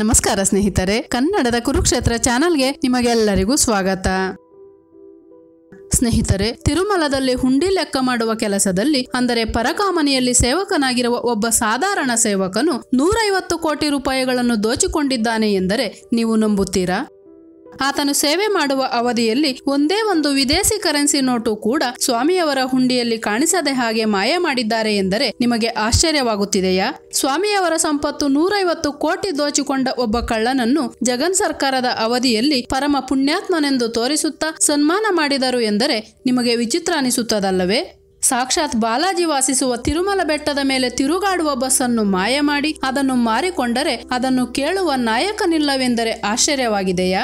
ನಮಸ್ಕಾರ ಸ್ನೇಹಿತರೆ ಕನ್ನಡದ ಕುರುಕ್ಷೇತ್ರ ಚಾನಲ್ಗೆ ನಿಮಗೆಲ್ಲರಿಗೂ ಸ್ವಾಗತ ಸ್ನೇಹಿತರೆ ತಿರುಮಲದಲ್ಲಿ ಹುಂಡಿ ಲೆಕ್ಕ ಮಾಡುವ ಕೆಲಸದಲ್ಲಿ ಅಂದರೆ ಪರಕಾಮನಿಯಲ್ಲಿ ಸೇವಕನಾಗಿರುವ ಒಬ್ಬ ಸಾಧಾರಣ ಸೇವಕನು ನೂರೈವತ್ತು ಕೋಟಿ ರೂಪಾಯಿಗಳನ್ನು ದೋಚಿಕೊಂಡಿದ್ದಾನೆ ಎಂದರೆ ನೀವು ನಂಬುತ್ತೀರಾ ಆತನು ಸೇವೆ ಮಾಡುವ ಅವಧಿಯಲ್ಲಿ ಒಂದೇ ಒಂದು ವಿದೇಶಿ ಕರೆನ್ಸಿ ನೋಟು ಕೂಡ ಸ್ವಾಮಿಯವರ ಹುಂಡಿಯಲ್ಲಿ ಕಾಣಿಸದೆ ಹಾಗೆ ಮಾಯ ಮಾಡಿದ್ದಾರೆ ಎಂದರೆ ನಿಮಗೆ ಆಶ್ಚರ್ಯವಾಗುತ್ತಿದೆಯಾ ಸ್ವಾಮಿಯವರ ಸಂಪತ್ತು ನೂರೈವತ್ತು ಕೋಟಿ ದೋಚಿಕೊಂಡ ಒಬ್ಬ ಕಳ್ಳನನ್ನು ಜಗನ್ ಸರ್ಕಾರದ ಅವಧಿಯಲ್ಲಿ ಪರಮ ಪುಣ್ಯಾತ್ಮನೆಂದು ತೋರಿಸುತ್ತಾ ಸನ್ಮಾನ ಮಾಡಿದರು ಎಂದರೆ ನಿಮಗೆ ವಿಚಿತ್ರ ಅನಿಸುತ್ತದಲ್ಲವೇ ಸಾಕ್ಷಾತ್ ಬಾಲಾಜಿ ವಾಸಿಸುವ ತಿರುಮಲ ಬೆಟ್ಟದ ಮೇಲೆ ತಿರುಗಾಡುವ ಬಸ್ಸನ್ನು ಮಾಯ ಮಾಡಿ ಅದನ್ನು ಮಾರಿಕೊಂಡರೆ ಅದನ್ನು ಕೇಳುವ ನಾಯಕನಿಲ್ಲವೆಂದರೆ ಆಶ್ಚರ್ಯವಾಗಿದೆಯಾ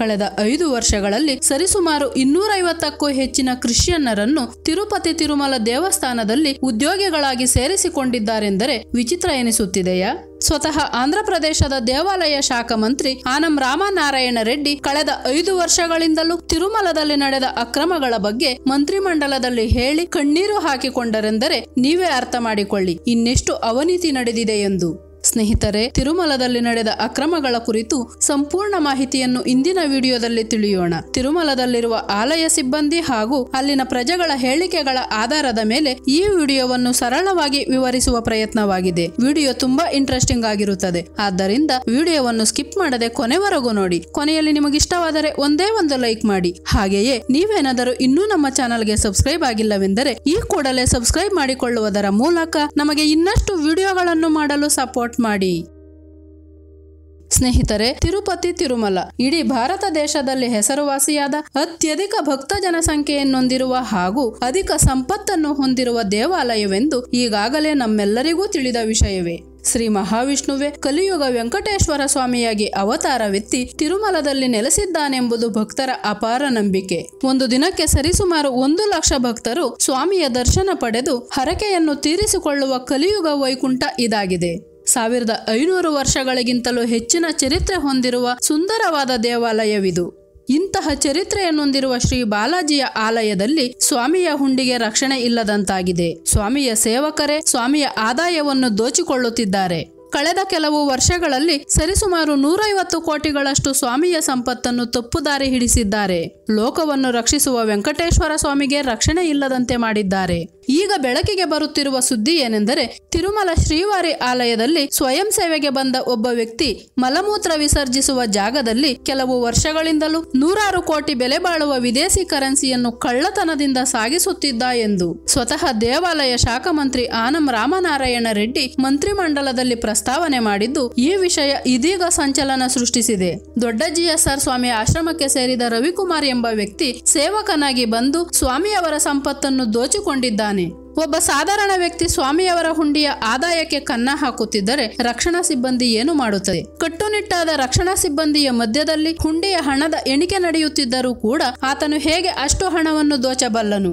ಕಳೆದ ಐದು ವರ್ಷಗಳಲ್ಲಿ ಸರಿಸುಮಾರು ಇನ್ನೂರೈವತ್ತಕ್ಕೂ ಹೆಚ್ಚಿನ ಕ್ರಿಶ್ಚಿಯನ್ನರನ್ನು ತಿರುಪತಿ ತಿರುಮಲ ದೇವಸ್ಥಾನದಲ್ಲಿ ಉದ್ಯೋಗಿಗಳಾಗಿ ಸೇರಿಸಿಕೊಂಡಿದ್ದಾರೆಂದರೆ ವಿಚಿತ್ರ ಎನಿಸುತ್ತಿದೆಯಾ ಸ್ವತಃ ಆಂಧ್ರಪ್ರದೇಶದ ದೇವಾಲಯ ಶಾಖಾ ಮಂತ್ರಿ ಆನಂ ರಾಮನಾರಾಯಣ ರೆಡ್ಡಿ ಕಳೆದ ಐದು ವರ್ಷಗಳಿಂದಲೂ ತಿರುಮಲದಲ್ಲಿ ನಡೆದ ಅಕ್ರಮಗಳ ಬಗ್ಗೆ ಮಂತ್ರಿಮಂಡಲದಲ್ಲಿ ಹೇಳಿ ಕಣ್ಣೀರು ಹಾಕಿಕೊಂಡರೆಂದರೆ ನೀವೇ ಅರ್ಥ ಮಾಡಿಕೊಳ್ಳಿ ಇನ್ನೆಷ್ಟು ಅವನೀತಿ ನಡೆದಿದೆ ಎಂದು ಸ್ನೇಹಿತರೆ ತಿರುಮಲದಲ್ಲಿ ನಡೆದ ಅಕ್ರಮಗಳ ಕುರಿತು ಸಂಪೂರ್ಣ ಮಾಹಿತಿಯನ್ನು ಇಂದಿನ ವಿಡಿಯೋದಲ್ಲಿ ತಿಳಿಯೋಣ ತಿರುಮಲದಲ್ಲಿರುವ ಆಲಯ ಸಿಬ್ಬಂದಿ ಹಾಗೂ ಅಲ್ಲಿನ ಪ್ರಜೆಗಳ ಹೇಳಿಕೆಗಳ ಆಧಾರದ ಮೇಲೆ ಈ ವಿಡಿಯೋವನ್ನು ಸರಳವಾಗಿ ವಿವರಿಸುವ ಪ್ರಯತ್ನವಾಗಿದೆ ವಿಡಿಯೋ ತುಂಬಾ ಇಂಟ್ರೆಸ್ಟಿಂಗ್ ಆಗಿರುತ್ತದೆ ಆದ್ದರಿಂದ ವಿಡಿಯೋವನ್ನು ಸ್ಕಿಪ್ ಮಾಡದೆ ಕೊನೆವರೆಗೂ ನೋಡಿ ಕೊನೆಯಲ್ಲಿ ನಿಮಗಿಷ್ಟವಾದರೆ ಒಂದೇ ಒಂದು ಲೈಕ್ ಮಾಡಿ ಹಾಗೆಯೇ ನೀವೇನಾದರೂ ಇನ್ನೂ ನಮ್ಮ ಚಾನಲ್ಗೆ ಸಬ್ಸ್ಕ್ರೈಬ್ ಆಗಿಲ್ಲವೆಂದರೆ ಈ ಕೂಡಲೇ ಸಬ್ಸ್ಕ್ರೈಬ್ ಮಾಡಿಕೊಳ್ಳುವುದರ ಮೂಲಕ ನಮಗೆ ಇನ್ನಷ್ಟು ವಿಡಿಯೋಗಳನ್ನು ಮಾಡಲು ಸಪೋರ್ಟ್ ಮಾಡಿ ಸ್ನೇಹಿತರೆ ತಿರುಪತಿ ತಿರುಮಲ ಇಡೀ ಭಾರತ ದೇಶದಲ್ಲಿ ಹೆಸರುವಾಸಿಯಾದ ಅತ್ಯಧಿಕ ಭಕ್ತ ಜನಸಂಖ್ಯೆಯನ್ನೊಂದಿರುವ ಹಾಗೂ ಅಧಿಕ ಸಂಪತ್ತನ್ನು ಹೊಂದಿರುವ ದೇವಾಲಯವೆಂದು ಈಗಾಗಲೇ ನಮ್ಮೆಲ್ಲರಿಗೂ ತಿಳಿದ ವಿಷಯವೇ ಶ್ರೀ ಮಹಾವಿಷ್ಣುವೆ ಕಲಿಯುಗ ವೆಂಕಟೇಶ್ವರ ಸ್ವಾಮಿಯಾಗಿ ಅವತಾರವೆತ್ತಿ ತಿರುಮಲದಲ್ಲಿ ನೆಲೆಸಿದ್ದಾನೆಂಬುದು ಭಕ್ತರ ಅಪಾರ ನಂಬಿಕೆ ಒಂದು ದಿನಕ್ಕೆ ಸರಿಸುಮಾರು ಒಂದು ಲಕ್ಷ ಭಕ್ತರು ಸ್ವಾಮಿಯ ದರ್ಶನ ಪಡೆದು ಹರಕೆಯನ್ನು ತೀರಿಸಿಕೊಳ್ಳುವ ಕಲಿಯುಗ ವೈಕುಂಠ ಇದಾಗಿದೆ ಸಾವಿರದ ಐನೂರು ವರ್ಷಗಳಿಗಿಂತಲೂ ಹೆಚ್ಚಿನ ಚರಿತ್ರೆ ಹೊಂದಿರುವ ಸುಂದರವಾದ ದೇವಾಲಯವಿದು ಇಂತಹ ಚರಿತ್ರೆಯನ್ನೊಂದಿರುವ ಶ್ರೀ ಬಾಲಾಜಿಯ ಆಲಯದಲ್ಲಿ ಸ್ವಾಮಿಯ ಹುಂಡಿಗೆ ರಕ್ಷಣೆ ಇಲ್ಲದಂತಾಗಿದೆ ಸ್ವಾಮಿಯ ಸೇವಕರೇ ಸ್ವಾಮಿಯ ಆದಾಯವನ್ನು ದೋಚಿಕೊಳ್ಳುತ್ತಿದ್ದಾರೆ ಕಳೆದ ಕೆಲವು ವರ್ಷಗಳಲ್ಲಿ ಸರಿಸುಮಾರು ನೂರೈವತ್ತು ಕೋಟಿಗಳಷ್ಟು ಸ್ವಾಮಿಯ ಸಂಪತ್ತನ್ನು ತಪ್ಪುದಾರಿ ಹಿಡಿಸಿದ್ದಾರೆ ಲೋಕವನ್ನು ರಕ್ಷಿಸುವ ವೆಂಕಟೇಶ್ವರ ಸ್ವಾಮಿಗೆ ರಕ್ಷಣೆ ಇಲ್ಲದಂತೆ ಮಾಡಿದ್ದಾರೆ ಈಗ ಬೆಳಕಿಗೆ ಬರುತ್ತಿರುವ ಸುದ್ದಿ ಏನೆಂದರೆ ತಿರುಮಲ ಶ್ರೀವಾರಿ ಆಲಯದಲ್ಲಿ ಸ್ವಯಂ ಸೇವೆಗೆ ಬಂದ ಒಬ್ಬ ವ್ಯಕ್ತಿ ಮಲಮೂತ್ರ ವಿಸರ್ಜಿಸುವ ಜಾಗದಲ್ಲಿ ಕೆಲವು ವರ್ಷಗಳಿಂದಲೂ ನೂರಾರು ಕೋಟಿ ಬೆಲೆ ಬಾಳುವ ವಿದೇಶಿ ಕರೆನ್ಸಿಯನ್ನು ಕಳ್ಳತನದಿಂದ ಸಾಗಿಸುತ್ತಿದ್ದ ಎಂದು ಸ್ವತಃ ದೇವಾಲಯ ಶಾಖಾ ಮಂತ್ರಿ ಆನಂ ರಾಮನಾರಾಯಣ ರೆಡ್ಡಿ ಮಂತ್ರಿಮಂಡಲದಲ್ಲಿ ಪ್ರಸ್ತಾವನೆ ಮಾಡಿದ್ದು ಈ ವಿಷಯ ಇದೀಗ ಸಂಚಲನ ಸೃಷ್ಟಿಸಿದೆ ದೊಡ್ಡ ಜಿಎಸ್ಆರ್ ಸ್ವಾಮಿ ಆಶ್ರಮಕ್ಕೆ ಸೇರಿದ ರವಿಕುಮಾರ್ ಎಂಬ ವ್ಯಕ್ತಿ ಸೇವಕನಾಗಿ ಬಂದು ಸ್ವಾಮಿಯವರ ಸಂಪತ್ತನ್ನು ದೋಚಿಕೊಂಡಿದ್ದಾನೆ ಒಬ್ಬ ಸಾಧಾರಣ ವ್ಯಕ್ತಿ ಸ್ವಾಮಿಯವರ ಹುಂಡಿಯ ಆದಾಯಕ್ಕೆ ಕನ್ನ ಹಾಕುತ್ತಿದ್ದರೆ ರಕ್ಷಣಾ ಸಿಬ್ಬಂದಿ ಏನು ಮಾಡುತ್ತದೆ ಕಟ್ಟುನಿಟ್ಟಾದ ರಕ್ಷಣಾ ಸಿಬ್ಬಂದಿಯ ಮಧ್ಯದಲ್ಲಿ ಹುಂಡಿಯ ಹಣದ ಎಣಿಕೆ ನಡೆಯುತ್ತಿದ್ದರೂ ಕೂಡ ಆತನು ಹೇಗೆ ಅಷ್ಟು ಹಣವನ್ನು ದೋಚಬಲ್ಲನು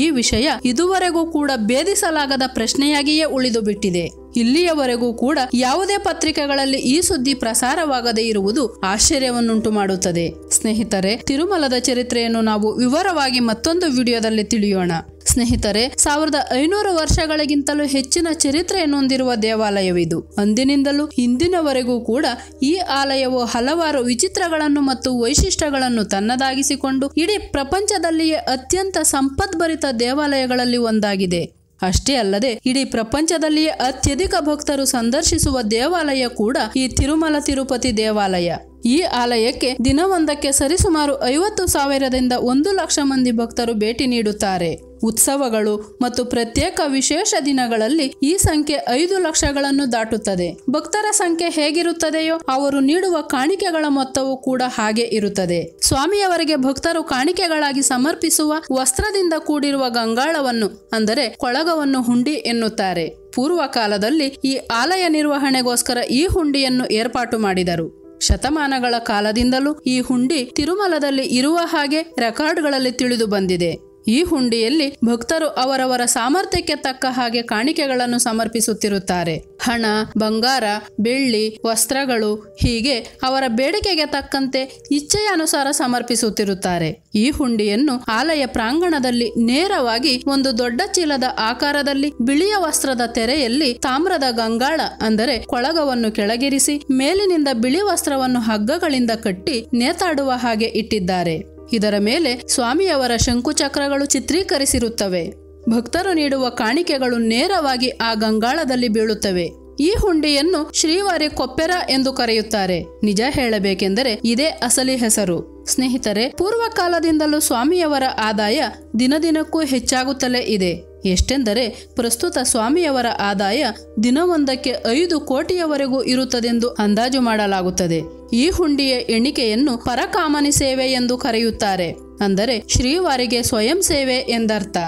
ಈ ವಿಷಯ ಇದುವರೆಗೂ ಕೂಡ ಭೇದಿಸಲಾಗದ ಪ್ರಶ್ನೆಯಾಗಿಯೇ ಉಳಿದುಬಿಟ್ಟಿದೆ ಇಲ್ಲಿಯವರೆಗೂ ಕೂಡ ಯಾವುದೇ ಪತ್ರಿಕೆಗಳಲ್ಲಿ ಈ ಸುದ್ದಿ ಪ್ರಸಾರವಾಗದೇ ಇರುವುದು ಆಶ್ಚರ್ಯವನ್ನುಂಟು ಮಾಡುತ್ತದೆ ಸ್ನೇಹಿತರೆ ತಿರುಮಲದ ಚರಿತ್ರೆಯನ್ನು ನಾವು ವಿವರವಾಗಿ ಮತ್ತೊಂದು ವಿಡಿಯೋದಲ್ಲಿ ತಿಳಿಯೋಣ ಸ್ನೇಹಿತರೆ ಸಾವಿರದ ಐನೂರು ವರ್ಷಗಳಿಗಿಂತಲೂ ಹೆಚ್ಚಿನ ಚರಿತ್ರೆಯನ್ನು ಹೊಂದಿರುವ ದೇವಾಲಯವಿದು ಅಂದಿನಿಂದಲೂ ಇಂದಿನವರೆಗೂ ಕೂಡ ಈ ಆಲಯವು ಹಲವಾರು ವಿಚಿತ್ರಗಳನ್ನು ಮತ್ತು ವೈಶಿಷ್ಟ್ಯಗಳನ್ನು ತನ್ನದಾಗಿಸಿಕೊಂಡು ಇಡೀ ಪ್ರಪಂಚದಲ್ಲಿಯೇ ಅತ್ಯಂತ ಸಂಪದ್ಭರಿತ ದೇವಾಲಯಗಳಲ್ಲಿ ಒಂದಾಗಿದೆ ಅಷ್ಟೇ ಅಲ್ಲದೆ ಇಡೀ ಪ್ರಪಂಚದಲ್ಲಿಯೇ ಅತ್ಯಧಿಕ ಭಕ್ತರು ಸಂದರ್ಶಿಸುವ ದೇವಾಲಯ ಕೂಡ ಈ ತಿರುಮಲ ತಿರುಪತಿ ದೇವಾಲಯ ಈ ಆಲಯಕ್ಕೆ ದಿನವೊಂದಕ್ಕೆ ಸರಿಸುಮಾರು ಐವತ್ತು ಸಾವಿರದಿಂದ ಒಂದು ಲಕ್ಷ ಮಂದಿ ಭಕ್ತರು ಭೇಟಿ ನೀಡುತ್ತಾರೆ ಉತ್ಸವಗಳು ಮತ್ತು ಪ್ರತ್ಯೇಕ ವಿಶೇಷ ದಿನಗಳಲ್ಲಿ ಈ ಸಂಖ್ಯೆ ಐದು ಲಕ್ಷಗಳನ್ನು ದಾಟುತ್ತದೆ ಭಕ್ತರ ಸಂಖ್ಯೆ ಹೇಗಿರುತ್ತದೆಯೋ ಅವರು ನೀಡುವ ಕಾಣಿಕೆಗಳ ಮೊತ್ತವು ಕೂಡ ಹಾಗೆ ಇರುತ್ತದೆ ಸ್ವಾಮಿಯವರಿಗೆ ಭಕ್ತರು ಕಾಣಿಕೆಗಳಾಗಿ ಸಮರ್ಪಿಸುವ ವಸ್ತ್ರದಿಂದ ಕೂಡಿರುವ ಗಂಗಾಳವನ್ನು ಅಂದರೆ ಕೊಳಗವನ್ನು ಹುಂಡಿ ಎನ್ನುತ್ತಾರೆ ಪೂರ್ವ ಕಾಲದಲ್ಲಿ ಈ ಆಲಯ ನಿರ್ವಹಣೆಗೋಸ್ಕರ ಈ ಹುಂಡಿಯನ್ನು ಏರ್ಪಾಟು ಮಾಡಿದರು ಶತಮಾನಗಳ ಕಾಲದಿಂದಲೂ ಈ ಹುಂಡಿ ತಿರುಮಲದಲ್ಲಿ ಇರುವ ಹಾಗೆ ರೆಕಾರ್ಡ್ಗಳಲ್ಲಿ ತಿಳಿದು ಬಂದಿದೆ ಈ ಹುಂಡಿಯಲ್ಲಿ ಭಕ್ತರು ಅವರವರ ಸಾಮರ್ಥ್ಯಕ್ಕೆ ತಕ್ಕ ಹಾಗೆ ಕಾಣಿಕೆಗಳನ್ನು ಸಮರ್ಪಿಸುತ್ತಿರುತ್ತಾರೆ ಹಣ ಬಂಗಾರ ಬೆಳ್ಳಿ ವಸ್ತ್ರಗಳು ಹೀಗೆ ಅವರ ಬೇಡಿಕೆಗೆ ತಕ್ಕಂತೆ ಇಚ್ಛೆಯ ಅನುಸಾರ ಸಮರ್ಪಿಸುತ್ತಿರುತ್ತಾರೆ ಈ ಹುಂಡಿಯನ್ನು ಆಲಯ ಪ್ರಾಂಗಣದಲ್ಲಿ ನೇರವಾಗಿ ಒಂದು ದೊಡ್ಡ ಚೀಲದ ಆಕಾರದಲ್ಲಿ ಬಿಳಿಯ ವಸ್ತ್ರದ ತೆರೆಯಲ್ಲಿ ತಾಮ್ರದ ಗಂಗಾಳ ಅಂದರೆ ಕೊಳಗವನ್ನು ಕೆಳಗಿರಿಸಿ ಮೇಲಿನಿಂದ ಬಿಳಿ ವಸ್ತ್ರವನ್ನು ಹಗ್ಗಗಳಿಂದ ಕಟ್ಟಿ ನೇತಾಡುವ ಹಾಗೆ ಇಟ್ಟಿದ್ದಾರೆ ಇದರ ಮೇಲೆ ಸ್ವಾಮಿಯವರ ಶಂಕುಚಕ್ರಗಳು ಚಿತ್ರೀಕರಿಸಿರುತ್ತವೆ ಭಕ್ತರು ನೀಡುವ ಕಾಣಿಕೆಗಳು ನೇರವಾಗಿ ಆ ಗಂಗಾಳದಲ್ಲಿ ಬೀಳುತ್ತವೆ ಈ ಹುಂಡಿಯನ್ನು ಶ್ರೀವಾರಿ ಕೊಪ್ಪೆರ ಎಂದು ಕರೆಯುತ್ತಾರೆ ನಿಜ ಹೇಳಬೇಕೆಂದರೆ ಇದೇ ಅಸಲಿ ಹೆಸರು ಸ್ನೇಹಿತರೆ ಪೂರ್ವಕಾಲದಿಂದಲೂ ಸ್ವಾಮಿಯವರ ಆದಾಯ ದಿನದಿನಕ್ಕೂ ಹೆಚ್ಚಾಗುತ್ತಲೇ ಇದೆ ಎಷ್ಟೆಂದರೆ ಪ್ರಸ್ತುತ ಸ್ವಾಮಿಯವರ ಆದಾಯ ದಿನವೊಂದಕ್ಕೆ ಐದು ಕೋಟಿಯವರೆಗೂ ಇರುತ್ತದೆಂದು ಅಂದಾಜು ಮಾಡಲಾಗುತ್ತದೆ ಈ ಹುಂಡಿಯ ಎಣಿಕೆಯನ್ನು ಪರಕಾಮನಿ ಸೇವೆ ಎಂದು ಕರೆಯುತ್ತಾರೆ ಅಂದರೆ ಶ್ರೀವಾರಿಗೆ ಸ್ವಯಂ ಸೇವೆ ಎಂದರ್ಥ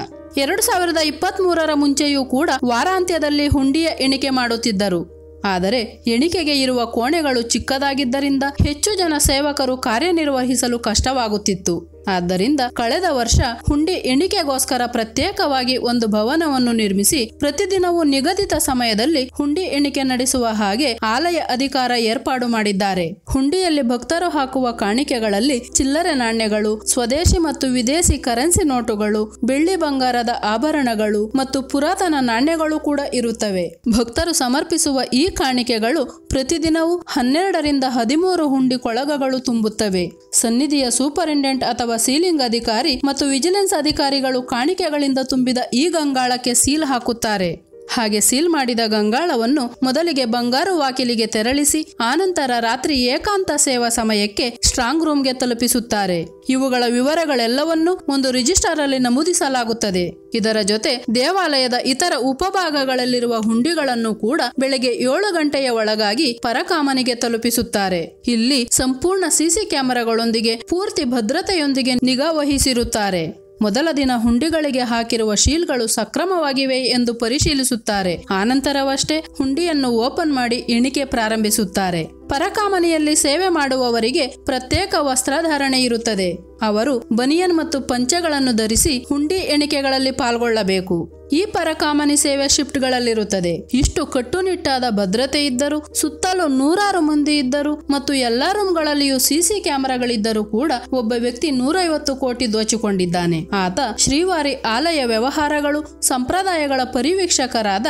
ಎರಡು ಸಾವಿರದ ಇಪ್ಪತ್ತ್ ಮೂರರ ಮುಂಚೆಯೂ ಕೂಡ ವಾರಾಂತ್ಯದಲ್ಲಿ ಹುಂಡಿಯ ಎಣಿಕೆ ಮಾಡುತ್ತಿದ್ದರು ಆದರೆ ಎಣಿಕೆಗೆ ಇರುವ ಕೋಣೆಗಳು ಚಿಕ್ಕದಾಗಿದ್ದರಿಂದ ಹೆಚ್ಚು ಜನ ಸೇವಕರು ಕಾರ್ಯನಿರ್ವಹಿಸಲು ಕಷ್ಟವಾಗುತ್ತಿತ್ತು ಆದ್ದರಿಂದ ಕಳೆದ ವರ್ಷ ಹುಂಡಿ ಎಣಿಕೆಗೋಸ್ಕರ ಪ್ರತ್ಯೇಕವಾಗಿ ಒಂದು ಭವನವನ್ನು ನಿರ್ಮಿಸಿ ಪ್ರತಿದಿನವೂ ನಿಗದಿತ ಸಮಯದಲ್ಲಿ ಹುಂಡಿ ಎಣಿಕೆ ನಡೆಸುವ ಹಾಗೆ ಆಲಯ ಅಧಿಕಾರ ಏರ್ಪಾಡು ಮಾಡಿದ್ದಾರೆ ಹುಂಡಿಯಲ್ಲಿ ಭಕ್ತರು ಹಾಕುವ ಕಾಣಿಕೆಗಳಲ್ಲಿ ಚಿಲ್ಲರೆ ನಾಣ್ಯಗಳು ಸ್ವದೇಶಿ ಮತ್ತು ವಿದೇಶಿ ಕರೆನ್ಸಿ ನೋಟುಗಳು ಬೆಳ್ಳಿ ಬಂಗಾರದ ಆಭರಣಗಳು ಮತ್ತು ಪುರಾತನ ನಾಣ್ಯಗಳು ಕೂಡ ಇರುತ್ತವೆ ಭಕ್ತರು ಸಮರ್ಪಿಸುವ ಈ ಕಾಣಿಕೆಗಳು ಪ್ರತಿದಿನವೂ ಹನ್ನೆರಡರಿಂದ ಹದಿಮೂರು ಹುಂಡಿ ಕೊಳಗಗಳು ತುಂಬುತ್ತವೆ ಸನ್ನಿಧಿಯ ಸೂಪರಿಂಡೆಂಟ್ ಅಥವಾ ಸೀಲಿಂಗ್ ಅಧಿಕಾರಿ ಮತ್ತು ವಿಜಿಲೆನ್ಸ್ ಅಧಿಕಾರಿಗಳು ಕಾಣಿಕೆಗಳಿಂದ ತುಂಬಿದ ಈ ಗಂಗಾಳಕ್ಕೆ ಸೀಲ್ ಹಾಕುತ್ತಾರೆ ಹಾಗೆ ಸೀಲ್ ಮಾಡಿದ ಗಂಗಾಳವನ್ನು ಮೊದಲಿಗೆ ಬಂಗಾರು ವಾಕಿಲಿಗೆ ತೆರಳಿಸಿ ಆನಂತರ ರಾತ್ರಿ ಏಕಾಂತ ಸೇವಾ ಸಮಯಕ್ಕೆ ಸ್ಟ್ರಾಂಗ್ ರೂಮ್ಗೆ ತಲುಪಿಸುತ್ತಾರೆ ಇವುಗಳ ವಿವರಗಳೆಲ್ಲವನ್ನೂ ಒಂದು ರಿಜಿಸ್ಟರ್ ಅಲ್ಲಿ ನಮೂದಿಸಲಾಗುತ್ತದೆ ಇದರ ಜೊತೆ ದೇವಾಲಯದ ಇತರ ಉಪಭಾಗಗಳಲ್ಲಿರುವ ಹುಂಡಿಗಳನ್ನು ಕೂಡ ಬೆಳಗ್ಗೆ ಏಳು ಗಂಟೆಯ ಒಳಗಾಗಿ ಪರಕಾಮನಿಗೆ ತಲುಪಿಸುತ್ತಾರೆ ಇಲ್ಲಿ ಸಂಪೂರ್ಣ ಸಿಸಿ ಕ್ಯಾಮೆರಾಗಳೊಂದಿಗೆ ಪೂರ್ತಿ ಭದ್ರತೆಯೊಂದಿಗೆ ನಿಗಾ ವಹಿಸಿರುತ್ತಾರೆ ಮೊದಲ ದಿನ ಹುಂಡಿಗಳಿಗೆ ಹಾಕಿರುವ ಶೀಲ್ಗಳು ಸಕ್ರಮವಾಗಿವೆ ಎಂದು ಪರಿಶೀಲಿಸುತ್ತಾರೆ ಆನಂತರವಷ್ಟೇ ಹುಂಡಿಯನ್ನು ಓಪನ್ ಮಾಡಿ ಎಣಿಕೆ ಪ್ರಾರಂಭಿಸುತ್ತಾರೆ ಪರಕಾಮನೆಯಲ್ಲಿ ಸೇವೆ ಮಾಡುವವರಿಗೆ ಪ್ರತ್ಯೇಕ ವಸ್ತ್ರಧಾರಣೆ ಇರುತ್ತದೆ ಅವರು ಬನಿಯನ್ ಮತ್ತು ಪಂಚಗಳನ್ನು ಧರಿಸಿ ಹುಂಡಿ ಎಣಿಕೆಗಳಲ್ಲಿ ಪಾಲ್ಗೊಳ್ಳಬೇಕು ಈ ಪರಕಾಮನಿ ಸೇವೆ ಶಿಫ್ಟ್ಗಳಲ್ಲಿರುತ್ತದೆ ಇಷ್ಟು ಕಟ್ಟುನಿಟ್ಟಾದ ಭದ್ರತೆ ಇದ್ದರೂ ಸುತ್ತಲೂ ನೂರಾರು ಮಂದಿ ಇದ್ದರು ಮತ್ತು ಎಲ್ಲಾ ರೂಮ್ಗಳಲ್ಲಿಯೂ ಸಿಸಿ ಕ್ಯಾಮೆರಾಗಳಿದ್ದರೂ ಕೂಡ ಒಬ್ಬ ವ್ಯಕ್ತಿ ನೂರೈವತ್ತು ಕೋಟಿ ದೋಚಿಕೊಂಡಿದ್ದಾನೆ ಆತ ಶ್ರೀವಾರಿ ಆಲಯ ವ್ಯವಹಾರಗಳು ಸಂಪ್ರದಾಯಗಳ ಪರಿವೀಕ್ಷಕರಾದ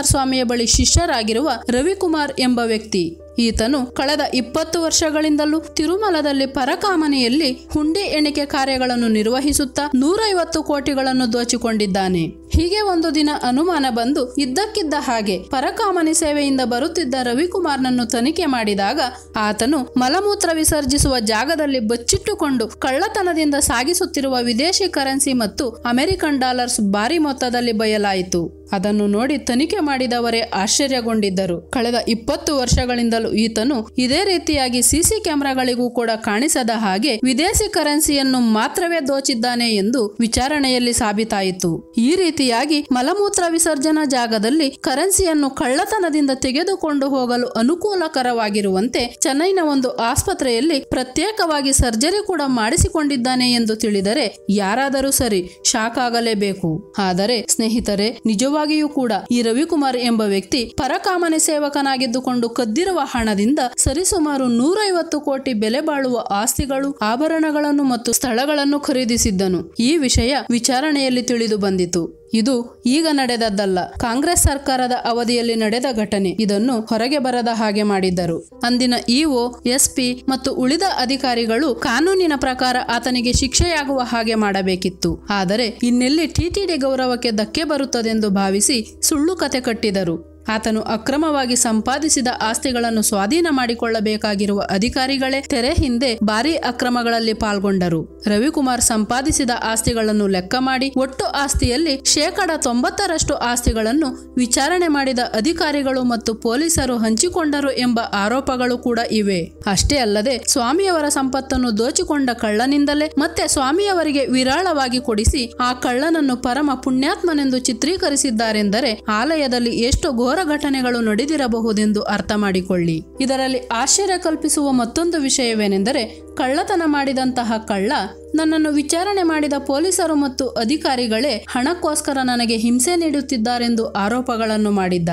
ಆರ್ ಸ್ವಾಮಿಯ ಬಳಿ ಶಿಷ್ಯರಾಗಿರುವ ರವಿಕುಮಾರ್ ಎಂಬ ವ್ಯಕ್ತಿ ಈತನು ಕಳೆದ ಇಪ್ಪತ್ತು ವರ್ಷಗಳಿಂದಲೂ ತಿರುಮಲದಲ್ಲಿ ಪರಕಾಮನೆಯಲ್ಲಿ ಹುಂಡಿ ಎಣಿಕೆ ಕಾರ್ಯಗಳನ್ನು ನಿರ್ವಹಿಸುತ್ತಾ ನೂರೈವತ್ತು ಕೋಟಿಗಳನ್ನು ದೋಚಿಕೊಂಡಿದ್ದಾನೆ ಹೀಗೆ ಒಂದು ದಿನ ಅನುಮಾನ ಬಂದು ಇದ್ದಕ್ಕಿದ್ದ ಹಾಗೆ ಪರಕಾಮನಿ ಸೇವೆಯಿಂದ ಬರುತ್ತಿದ್ದ ರವಿಕುಮಾರ್ನನ್ನು ತನಿಖೆ ಮಾಡಿದಾಗ ಆತನು ಮಲಮೂತ್ರ ವಿಸರ್ಜಿಸುವ ಜಾಗದಲ್ಲಿ ಬಚ್ಚಿಟ್ಟುಕೊಂಡು ಕಳ್ಳತನದಿಂದ ಸಾಗಿಸುತ್ತಿರುವ ವಿದೇಶಿ ಕರೆನ್ಸಿ ಮತ್ತು ಅಮೆರಿಕನ್ ಡಾಲರ್ಸ್ ಭಾರಿ ಮೊತ್ತದಲ್ಲಿ ಬಯಲಾಯಿತು ಅದನ್ನು ನೋಡಿ ತನಿಖೆ ಮಾಡಿದವರೇ ಆಶ್ಚರ್ಯಗೊಂಡಿದ್ದರು ಕಳೆದ ಇಪ್ಪತ್ತು ವರ್ಷಗಳಿಂದಲೂ ಈತನು ಇದೇ ರೀತಿಯಾಗಿ ಸಿಸಿ ಕ್ಯಾಮೆರಾಗಳಿಗೂ ಕೂಡ ಕಾಣಿಸದ ಹಾಗೆ ವಿದೇಶಿ ಕರೆನ್ಸಿಯನ್ನು ಮಾತ್ರವೇ ದೋಚಿದ್ದಾನೆ ಎಂದು ವಿಚಾರಣೆಯಲ್ಲಿ ಸಾಬೀತಾಯಿತು ಈ ರೀತಿ ಪ್ರತಿಯಾಗಿ ಮಲಮೂತ್ರ ವಿಸರ್ಜನಾ ಜಾಗದಲ್ಲಿ ಕರೆನ್ಸಿಯನ್ನು ಕಳ್ಳತನದಿಂದ ತೆಗೆದುಕೊಂಡು ಹೋಗಲು ಅನುಕೂಲಕರವಾಗಿರುವಂತೆ ಚೆನ್ನೈನ ಒಂದು ಆಸ್ಪತ್ರೆಯಲ್ಲಿ ಪ್ರತ್ಯೇಕವಾಗಿ ಸರ್ಜರಿ ಕೂಡ ಮಾಡಿಸಿಕೊಂಡಿದ್ದಾನೆ ಎಂದು ತಿಳಿದರೆ ಯಾರಾದರೂ ಸರಿ ಶಾಕ್ ಆಗಲೇಬೇಕು ಆದರೆ ಸ್ನೇಹಿತರೆ ನಿಜವಾಗಿಯೂ ಕೂಡ ಈ ರವಿಕುಮಾರ್ ಎಂಬ ವ್ಯಕ್ತಿ ಪರಕಾಮನೆ ಸೇವಕನಾಗಿದ್ದುಕೊಂಡು ಕದ್ದಿರುವ ಹಣದಿಂದ ಸರಿಸುಮಾರು ನೂರೈವತ್ತು ಕೋಟಿ ಬೆಲೆ ಬಾಳುವ ಆಸ್ತಿಗಳು ಆಭರಣಗಳನ್ನು ಮತ್ತು ಸ್ಥಳಗಳನ್ನು ಖರೀದಿಸಿದ್ದನು ಈ ವಿಷಯ ವಿಚಾರಣೆಯಲ್ಲಿ ತಿಳಿದು ಬಂದಿತು ಇದು ಈಗ ನಡೆದದ್ದಲ್ಲ ಕಾಂಗ್ರೆಸ್ ಸರ್ಕಾರದ ಅವಧಿಯಲ್ಲಿ ನಡೆದ ಘಟನೆ ಇದನ್ನು ಹೊರಗೆ ಬರದ ಹಾಗೆ ಮಾಡಿದ್ದರು ಅಂದಿನ ಇಒ ಎಸ್ಪಿ ಮತ್ತು ಉಳಿದ ಅಧಿಕಾರಿಗಳು ಕಾನೂನಿನ ಪ್ರಕಾರ ಆತನಿಗೆ ಶಿಕ್ಷೆಯಾಗುವ ಹಾಗೆ ಮಾಡಬೇಕಿತ್ತು ಆದರೆ ಇನ್ನೆಲ್ಲಿ ಟಿಟಿಡಿ ಗೌರವಕ್ಕೆ ಧಕ್ಕೆ ಬರುತ್ತದೆಂದು ಭಾವಿಸಿ ಸುಳ್ಳು ಕತೆ ಕಟ್ಟಿದರು ಆತನು ಅಕ್ರಮವಾಗಿ ಸಂಪಾದಿಸಿದ ಆಸ್ತಿಗಳನ್ನು ಸ್ವಾಧೀನ ಮಾಡಿಕೊಳ್ಳಬೇಕಾಗಿರುವ ಅಧಿಕಾರಿಗಳೇ ತೆರೆ ಹಿಂದೆ ಭಾರೀ ಅಕ್ರಮಗಳಲ್ಲಿ ಪಾಲ್ಗೊಂಡರು ರವಿಕುಮಾರ್ ಸಂಪಾದಿಸಿದ ಆಸ್ತಿಗಳನ್ನು ಲೆಕ್ಕ ಮಾಡಿ ಒಟ್ಟು ಆಸ್ತಿಯಲ್ಲಿ ಶೇಕಡ ತೊಂಬತ್ತರಷ್ಟು ಆಸ್ತಿಗಳನ್ನು ವಿಚಾರಣೆ ಮಾಡಿದ ಅಧಿಕಾರಿಗಳು ಮತ್ತು ಪೊಲೀಸರು ಹಂಚಿಕೊಂಡರು ಎಂಬ ಆರೋಪಗಳು ಕೂಡ ಇವೆ ಅಷ್ಟೇ ಅಲ್ಲದೆ ಸ್ವಾಮಿಯವರ ಸಂಪತ್ತನ್ನು ದೋಚಿಕೊಂಡ ಕಳ್ಳನಿಂದಲೇ ಮತ್ತೆ ಸ್ವಾಮಿಯವರಿಗೆ ವಿರಾಳವಾಗಿ ಕೊಡಿಸಿ ಆ ಕಳ್ಳನನ್ನು ಪರಮ ಪುಣ್ಯಾತ್ಮನೆಂದು ಚಿತ್ರೀಕರಿಸಿದ್ದಾರೆಂದರೆ ಆಲಯದಲ್ಲಿ ಎಷ್ಟು ಘೋರ ಘೋರ ಘಟನೆಗಳು ನಡೆದಿರಬಹುದೆಂದು ಅರ್ಥ ಮಾಡಿಕೊಳ್ಳಿ ಇದರಲ್ಲಿ ಆಶ್ಚರ್ಯ ಕಲ್ಪಿಸುವ ಮತ್ತೊಂದು ವಿಷಯವೇನೆಂದರೆ ಕಳ್ಳತನ ಮಾಡಿದಂತಹ ಕಳ್ಳ ನನ್ನನ್ನು ವಿಚಾರಣೆ ಮಾಡಿದ ಪೊಲೀಸರು ಮತ್ತು ಅಧಿಕಾರಿಗಳೇ ಹಣಕ್ಕೋಸ್ಕರ ನನಗೆ ಹಿಂಸೆ ನೀಡುತ್ತಿದ್ದಾರೆಂದು ಆರೋಪಗಳನ್ನು ಮಾಡಿದ್ದ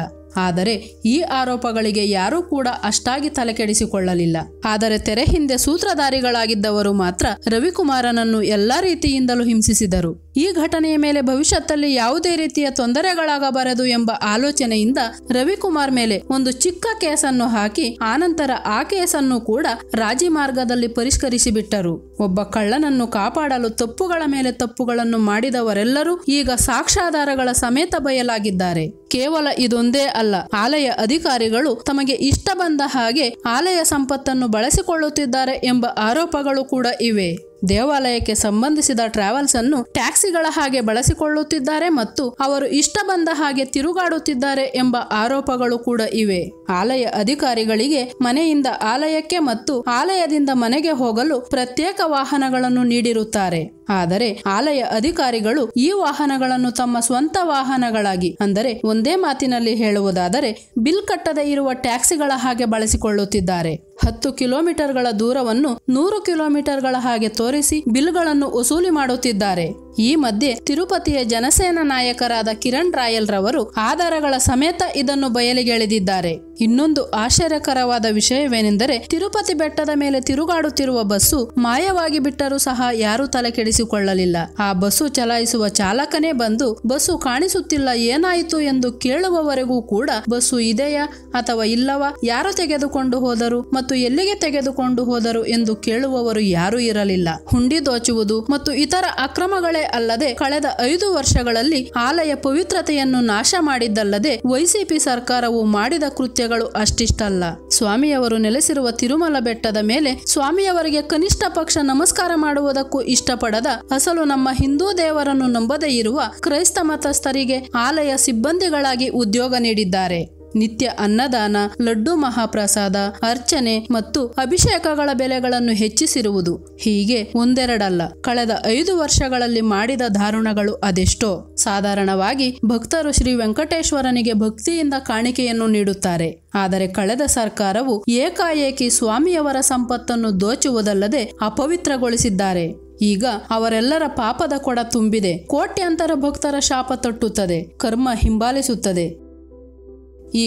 ಆದರೆ ಈ ಆರೋಪಗಳಿಗೆ ಯಾರೂ ಕೂಡ ಅಷ್ಟಾಗಿ ತಲೆಕೆಡಿಸಿಕೊಳ್ಳಲಿಲ್ಲ ಆದರೆ ತೆರೆ ಹಿಂದೆ ಸೂತ್ರಧಾರಿಗಳಾಗಿದ್ದವರು ಮಾತ್ರ ರವಿಕುಮಾರನನ್ನು ಎಲ್ಲಾ ರೀತಿಯಿಂದಲೂ ಹಿಂಸಿಸಿದರು ಈ ಘಟನೆಯ ಮೇಲೆ ಭವಿಷ್ಯದಲ್ಲಿ ಯಾವುದೇ ರೀತಿಯ ತೊಂದರೆಗಳಾಗಬಾರದು ಎಂಬ ಆಲೋಚನೆಯಿಂದ ರವಿಕುಮಾರ್ ಮೇಲೆ ಒಂದು ಚಿಕ್ಕ ಕೇಸನ್ನು ಹಾಕಿ ಆನಂತರ ಆ ಕೇಸನ್ನು ಕೂಡ ರಾಜಿ ಮಾರ್ಗದಲ್ಲಿ ಪರಿಷ್ಕರಿಸಿಬಿಟ್ಟರು ಒಬ್ಬ ಕಳ್ಳನನ್ನು ಕಾಪಾಡಲು ತಪ್ಪುಗಳ ಮೇಲೆ ತಪ್ಪುಗಳನ್ನು ಮಾಡಿದವರೆಲ್ಲರೂ ಈಗ ಸಾಕ್ಷ್ಯಾಧಾರಗಳ ಸಮೇತ ಬಯಲಾಗಿದ್ದಾರೆ ಕೇವಲ ಇದೊಂದೇ ಅಲ್ಲ ಆಲಯ ಅಧಿಕಾರಿಗಳು ತಮಗೆ ಇಷ್ಟ ಬಂದ ಹಾಗೆ ಆಲಯ ಸಂಪತ್ತನ್ನು ಬಳಸಿಕೊಳ್ಳುತ್ತಿದ್ದಾರೆ ಎಂಬ ಆರೋಪಗಳು ಕೂಡ ಇವೆ ದೇವಾಲಯಕ್ಕೆ ಸಂಬಂಧಿಸಿದ ಟ್ರಾವೆಲ್ಸ್ ಅನ್ನು ಟ್ಯಾಕ್ಸಿಗಳ ಹಾಗೆ ಬಳಸಿಕೊಳ್ಳುತ್ತಿದ್ದಾರೆ ಮತ್ತು ಅವರು ಇಷ್ಟ ಬಂದ ಹಾಗೆ ತಿರುಗಾಡುತ್ತಿದ್ದಾರೆ ಎಂಬ ಆರೋಪಗಳು ಕೂಡ ಇವೆ ಆಲಯ ಅಧಿಕಾರಿಗಳಿಗೆ ಮನೆಯಿಂದ ಆಲಯಕ್ಕೆ ಮತ್ತು ಆಲಯದಿಂದ ಮನೆಗೆ ಹೋಗಲು ಪ್ರತ್ಯೇಕ ವಾಹನಗಳನ್ನು ನೀಡಿರುತ್ತಾರೆ ಆದರೆ ಆಲಯ ಅಧಿಕಾರಿಗಳು ಈ ವಾಹನಗಳನ್ನು ತಮ್ಮ ಸ್ವಂತ ವಾಹನಗಳಾಗಿ ಅಂದರೆ ಒಂದೇ ಮಾತಿನಲ್ಲಿ ಹೇಳುವುದಾದರೆ ಬಿಲ್ ಕಟ್ಟದೇ ಇರುವ ಟ್ಯಾಕ್ಸಿಗಳ ಹಾಗೆ ಬಳಸಿಕೊಳ್ಳುತ್ತಿದ್ದಾರೆ ಹತ್ತು ಕಿಲೋಮೀಟರ್ಗಳ ದೂರವನ್ನು ನೂರು ಕಿಲೋಮೀಟರ್ಗಳ ಹಾಗೆ ತೋರಿಸಿ ಬಿಲ್ಗಳನ್ನು ವಸೂಲಿ ಮಾಡುತ್ತಿದ್ದಾರೆ ಈ ಮಧ್ಯೆ ತಿರುಪತಿಯ ಜನಸೇನಾ ನಾಯಕರಾದ ಕಿರಣ್ ರಾಯಲ್ ರವರು ಆಧಾರಗಳ ಸಮೇತ ಇದನ್ನು ಬಯಲಿಗೆಳೆದಿದ್ದಾರೆ ಇನ್ನೊಂದು ಆಶ್ಚರ್ಯಕರವಾದ ವಿಷಯವೇನೆಂದರೆ ತಿರುಪತಿ ಬೆಟ್ಟದ ಮೇಲೆ ತಿರುಗಾಡುತ್ತಿರುವ ಬಸ್ಸು ಮಾಯವಾಗಿ ಬಿಟ್ಟರೂ ಸಹ ಯಾರೂ ತಲೆ ಕೆಡಿಸಿಕೊಳ್ಳಲಿಲ್ಲ ಆ ಬಸ್ಸು ಚಲಾಯಿಸುವ ಚಾಲಕನೇ ಬಂದು ಬಸ್ಸು ಕಾಣಿಸುತ್ತಿಲ್ಲ ಏನಾಯಿತು ಎಂದು ಕೇಳುವವರೆಗೂ ಕೂಡ ಬಸ್ಸು ಇದೆಯಾ ಅಥವಾ ಇಲ್ಲವಾ ಯಾರು ತೆಗೆದುಕೊಂಡು ಹೋದರು ಮತ್ತು ಎಲ್ಲಿಗೆ ತೆಗೆದುಕೊಂಡು ಹೋದರು ಎಂದು ಕೇಳುವವರು ಯಾರೂ ಇರಲಿಲ್ಲ ಹುಂಡಿ ದೋಚುವುದು ಮತ್ತು ಇತರ ಅಕ್ರಮಗಳೇ ಅಲ್ಲದೆ ಕಳೆದ ಐದು ವರ್ಷಗಳಲ್ಲಿ ಆಲಯ ಪವಿತ್ರತೆಯನ್ನು ನಾಶ ಮಾಡಿದ್ದಲ್ಲದೆ ವೈಸಿಪಿ ಸರ್ಕಾರವು ಮಾಡಿದ ಕೃತ್ಯಗಳು ಅಷ್ಟಿಷ್ಟಲ್ಲ ಸ್ವಾಮಿಯವರು ನೆಲೆಸಿರುವ ತಿರುಮಲ ಬೆಟ್ಟದ ಮೇಲೆ ಸ್ವಾಮಿಯವರಿಗೆ ಕನಿಷ್ಠ ಪಕ್ಷ ನಮಸ್ಕಾರ ಮಾಡುವುದಕ್ಕೂ ಇಷ್ಟಪಡದ ಅಸಲು ನಮ್ಮ ಹಿಂದೂ ದೇವರನ್ನು ನಂಬದೇ ಇರುವ ಕ್ರೈಸ್ತ ಮತಸ್ಥರಿಗೆ ಆಲಯ ಸಿಬ್ಬಂದಿಗಳಾಗಿ ಉದ್ಯೋಗ ನೀಡಿದ್ದಾರೆ ನಿತ್ಯ ಅನ್ನದಾನ ಲಡ್ಡು ಮಹಾಪ್ರಸಾದ ಅರ್ಚನೆ ಮತ್ತು ಅಭಿಷೇಕಗಳ ಬೆಲೆಗಳನ್ನು ಹೆಚ್ಚಿಸಿರುವುದು ಹೀಗೆ ಒಂದೆರಡಲ್ಲ ಕಳೆದ ಐದು ವರ್ಷಗಳಲ್ಲಿ ಮಾಡಿದ ಧಾರುಣಗಳು ಅದೆಷ್ಟೋ ಸಾಧಾರಣವಾಗಿ ಭಕ್ತರು ಶ್ರೀ ವೆಂಕಟೇಶ್ವರನಿಗೆ ಭಕ್ತಿಯಿಂದ ಕಾಣಿಕೆಯನ್ನು ನೀಡುತ್ತಾರೆ ಆದರೆ ಕಳೆದ ಸರ್ಕಾರವು ಏಕಾಏಕಿ ಸ್ವಾಮಿಯವರ ಸಂಪತ್ತನ್ನು ದೋಚುವುದಲ್ಲದೆ ಅಪವಿತ್ರಗೊಳಿಸಿದ್ದಾರೆ ಈಗ ಅವರೆಲ್ಲರ ಪಾಪದ ಕೊಡ ತುಂಬಿದೆ ಕೋಟ್ಯಂತರ ಭಕ್ತರ ಶಾಪ ತಟ್ಟುತ್ತದೆ ಕರ್ಮ ಹಿಂಬಾಲಿಸುತ್ತದೆ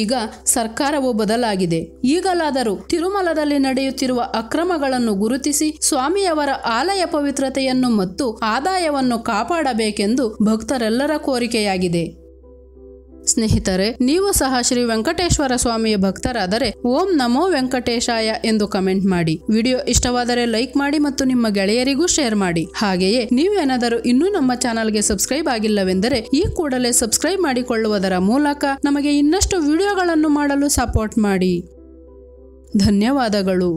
ಈಗ ಸರ್ಕಾರವು ಬದಲಾಗಿದೆ ಈಗಲಾದರೂ ತಿರುಮಲದಲ್ಲಿ ನಡೆಯುತ್ತಿರುವ ಅಕ್ರಮಗಳನ್ನು ಗುರುತಿಸಿ ಸ್ವಾಮಿಯವರ ಆಲಯ ಪವಿತ್ರತೆಯನ್ನು ಮತ್ತು ಆದಾಯವನ್ನು ಕಾಪಾಡಬೇಕೆಂದು ಭಕ್ತರೆಲ್ಲರ ಕೋರಿಕೆಯಾಗಿದೆ ಸ್ನೇಹಿತರೆ ನೀವು ಸಹ ಶ್ರೀ ವೆಂಕಟೇಶ್ವರ ಸ್ವಾಮಿಯ ಭಕ್ತರಾದರೆ ಓಂ ನಮೋ ವೆಂಕಟೇಶಾಯ ಎಂದು ಕಮೆಂಟ್ ಮಾಡಿ ವಿಡಿಯೋ ಇಷ್ಟವಾದರೆ ಲೈಕ್ ಮಾಡಿ ಮತ್ತು ನಿಮ್ಮ ಗೆಳೆಯರಿಗೂ ಶೇರ್ ಮಾಡಿ ಹಾಗೆಯೇ ನೀವೇನಾದರೂ ಇನ್ನೂ ನಮ್ಮ ಚಾನಲ್ಗೆ ಸಬ್ಸ್ಕ್ರೈಬ್ ಆಗಿಲ್ಲವೆಂದರೆ ಈ ಕೂಡಲೇ ಸಬ್ಸ್ಕ್ರೈಬ್ ಮಾಡಿಕೊಳ್ಳುವುದರ ಮೂಲಕ ನಮಗೆ ಇನ್ನಷ್ಟು ವಿಡಿಯೋಗಳನ್ನು ಮಾಡಲು ಸಪೋರ್ಟ್ ಮಾಡಿ ಧನ್ಯವಾದಗಳು